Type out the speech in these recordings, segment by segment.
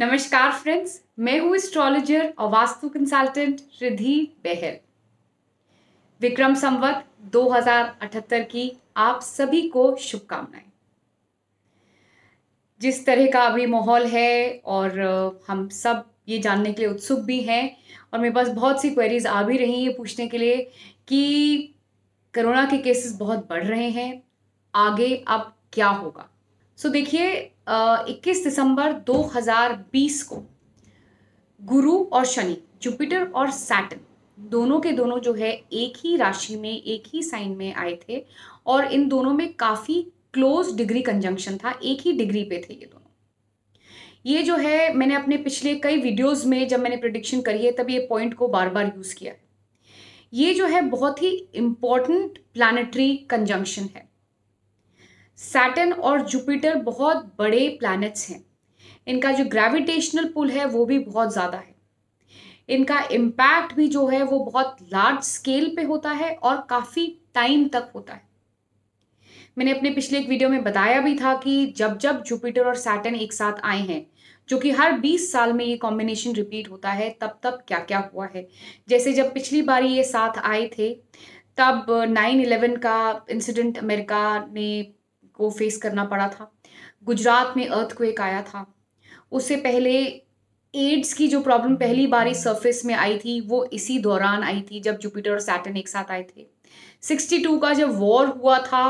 नमस्कार फ्रेंड्स मैं हूँ एस्ट्रोलॉजर और वास्तु कंसल्टेंट रिधि बहल विक्रम संवत 2078 की आप सभी को शुभकामनाएं जिस तरह का अभी माहौल है और हम सब ये जानने के लिए उत्सुक भी हैं और मेरे पास बहुत सी क्वेरीज आ भी रही हैं पूछने के लिए कि कोरोना के केसेस बहुत बढ़ रहे हैं आगे अब क्या होगा सो देखिए 21 दिसंबर 2020 को गुरु और शनि जुपिटर और सैटन दोनों के दोनों जो है एक ही राशि में एक ही साइन में आए थे और इन दोनों में काफ़ी क्लोज डिग्री कंजंक्शन था एक ही डिग्री पे थे ये दोनों ये जो है मैंने अपने पिछले कई वीडियोस में जब मैंने प्रडिक्शन करी है तब ये पॉइंट को बार बार यूज़ किया है ये जो है बहुत ही इम्पॉर्टेंट प्लानिटरी कंजंक्शन है सैटन और जुपिटर बहुत बड़े प्लैनेट्स हैं इनका जो ग्रेविटेशनल पुल है वो भी बहुत ज़्यादा है इनका इम्पैक्ट भी जो है वो बहुत लार्ज स्केल पे होता है और काफ़ी टाइम तक होता है मैंने अपने पिछले एक वीडियो में बताया भी था कि जब जब जुपिटर और सैटन एक साथ आए हैं जो कि हर 20 साल में ये कॉम्बिनेशन रिपीट होता है तब तब क्या क्या हुआ है जैसे जब पिछली बारी ये साथ आए थे तब 9/11 का इंसिडेंट अमेरिका ने को फेस करना पड़ा था गुजरात में अर्थक्वेक आया था उससे पहले एड्स की जो प्रॉब्लम पहली बार इस सर्फेस में आई थी वो इसी दौरान आई थी जब जुपिटर और सैटन एक साथ आए थे 62 का जब वॉर हुआ था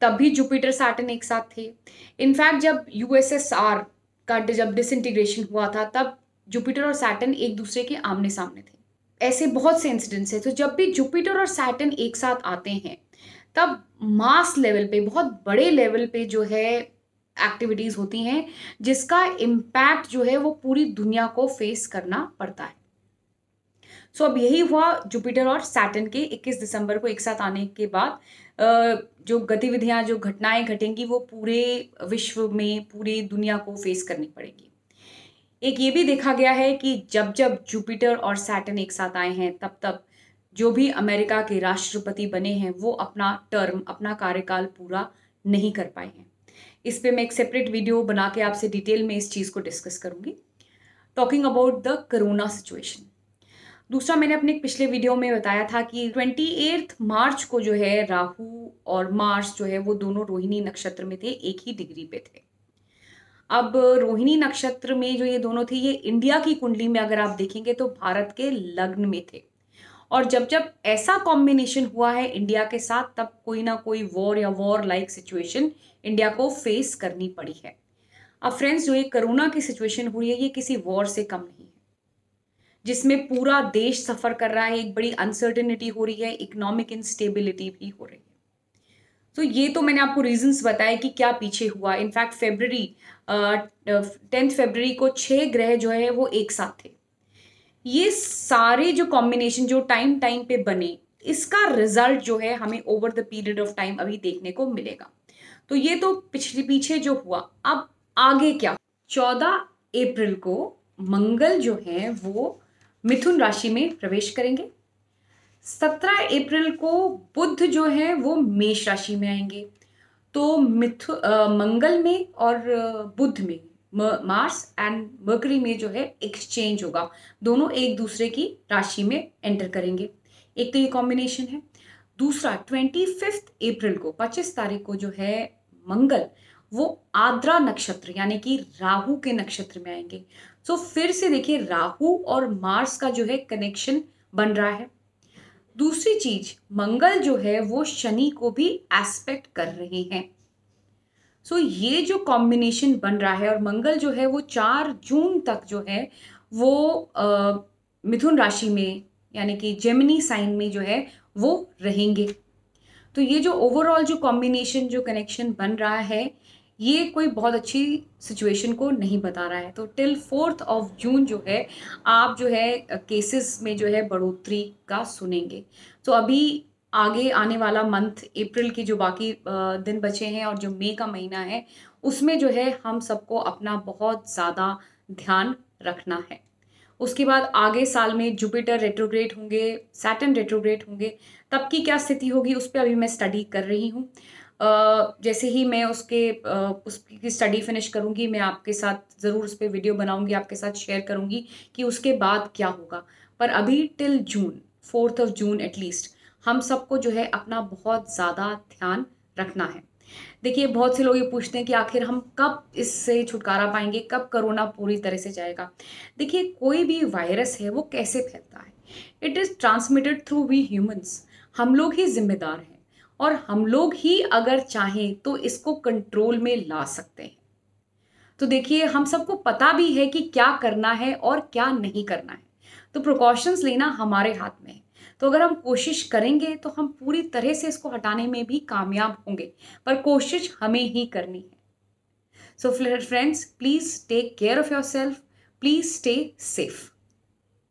तब भी जुपिटर सैटन एक साथ थे इनफैक्ट जब यूएसएसआर का जब डिसइंटीग्रेशन हुआ था तब जुपिटर और सैटन एक दूसरे के आमने सामने थे ऐसे बहुत से इंसिडेंट्स हैं तो जब भी जुपिटर और सैटन एक साथ आते हैं तब मास लेवल पे बहुत बड़े लेवल पे जो है एक्टिविटीज़ होती हैं जिसका इम्पैक्ट जो है वो पूरी दुनिया को फेस करना पड़ता है सो so, अब यही हुआ जुपिटर और सैटन के 21 दिसंबर को एक साथ आने के बाद जो गतिविधियां जो घटनाएं घटेंगी वो पूरे विश्व में पूरी दुनिया को फेस करनी पड़ेगी एक ये भी देखा गया है कि जब जब जुपिटर और सैटन एक साथ आए हैं तब तब जो भी अमेरिका के राष्ट्रपति बने हैं वो अपना टर्म अपना कार्यकाल पूरा नहीं कर पाए हैं इस पे मैं एक सेपरेट वीडियो बना के आपसे डिटेल में इस चीज़ को डिस्कस करूँगी talking about the corona situation दूसरा मैंने अपने पिछले वीडियो में बताया था कि ट्वेंटी एट्थ मार्च को जो है राहु और मार्स जो है वो दोनों रोहिणी नक्षत्र में थे एक ही डिग्री पे थे अब रोहिणी नक्षत्र में जो ये दोनों थे ये इंडिया की कुंडली में अगर आप देखेंगे तो भारत के लग्न में थे और जब जब ऐसा कॉम्बिनेशन हुआ है इंडिया के साथ तब कोई ना कोई वॉर या वॉर लाइक सिचुएशन इंडिया को फेस करनी पड़ी है अब फ्रेंड्स जो ये कोरोना की सिचुएशन हुई है ये किसी वॉर से कम नहीं है जिसमें पूरा देश सफ़र कर रहा है एक बड़ी अनसर्टेनिटी हो रही है इकोनॉमिक इंस्टेबिलिटी भी हो रही है तो ये तो मैंने आपको रीजंस बताए कि क्या पीछे हुआ इनफैक्ट फेबररी टेंथ फेबररी को छः ग्रह जो है वो एक साथ थे ये सारे जो कॉम्बिनेशन जो टाइम टाइम पे बने इसका रिजल्ट जो है हमें over the period of time अभी देखने को मिलेगा तो ये तो पिछले पीछे जो हुआ अब आगे क्या चौदह अप्रैल को मंगल जो है वो मिथुन राशि में प्रवेश करेंगे सत्रह अप्रैल को बुद्ध जो है वो मेष राशि में आएंगे तो मिथु आ, मंगल में और बुद्ध में मार्स एंड मर्करी में जो है एक्सचेंज होगा दोनों एक दूसरे की राशि में एंटर करेंगे एक तो ये कॉम्बिनेशन है दूसरा ट्वेंटी फिफ्थ अप्रैल को पच्चीस तारीख को जो है मंगल वो आद्रा नक्षत्र यानी कि राहु के नक्षत्र में आएंगे सो so, फिर से देखिए राहु और मार्स का जो है कनेक्शन बन रहा है दूसरी चीज मंगल जो है वो शनि को भी एस्पेक्ट कर रहे हैं सो so, ये जो कॉम्बिनेशन बन रहा है और मंगल जो है वो चार जून तक जो है वो मिथुन राशि में यानी कि जेमिनी साइन में जो है वो रहेंगे तो ये जो ओवरऑल जो कॉम्बिनेशन जो कनेक्शन बन रहा है ये कोई बहुत अच्छी सिचुएशन को नहीं बता रहा है तो टिल फोर्थ ऑफ जून जो है आप जो है केसेस में जो है बढ़ोतरी का सुनेंगे तो अभी आगे आने वाला मंथ अप्रैल की जो बाकी दिन बचे हैं और जो मई का महीना है उसमें जो है हम सबको अपना बहुत ज़्यादा ध्यान रखना है उसके बाद आगे साल में जुपिटर रेट्रोग्रेट होंगे सैटन रेट्रोग्रेट होंगे तब की क्या स्थिति होगी उस पर अभी मैं स्टडी कर रही हूँ जैसे ही मैं उसके उसकी स्टडी फिनिश करूँगी मैं आपके साथ ज़रूर उस पर वीडियो बनाऊँगी आपके साथ शेयर करूँगी कि उसके बाद क्या होगा पर अभी till June fourth of June at least हम सबको जो है अपना बहुत ज़्यादा ध्यान रखना है देखिए बहुत से लोग ये पूछते हैं कि आखिर हम कब इससे छुटकारा पाएंगे कब कोरोना पूरी तरह से जाएगा देखिए कोई भी वायरस है वो कैसे फैलता है it is transmitted through we humans हम लोग ही जिम्मेदार हैं और हम लोग ही अगर चाहें तो इसको कंट्रोल में ला सकते हैं तो देखिए हम सबको पता भी है कि क्या करना है और क्या नहीं करना है तो प्रिकॉशंस लेना हमारे हाथ में है तो अगर हम कोशिश करेंगे तो हम पूरी तरह से इसको हटाने में भी कामयाब होंगे पर कोशिश हमें ही करनी है so friends please take care of your self please stay safe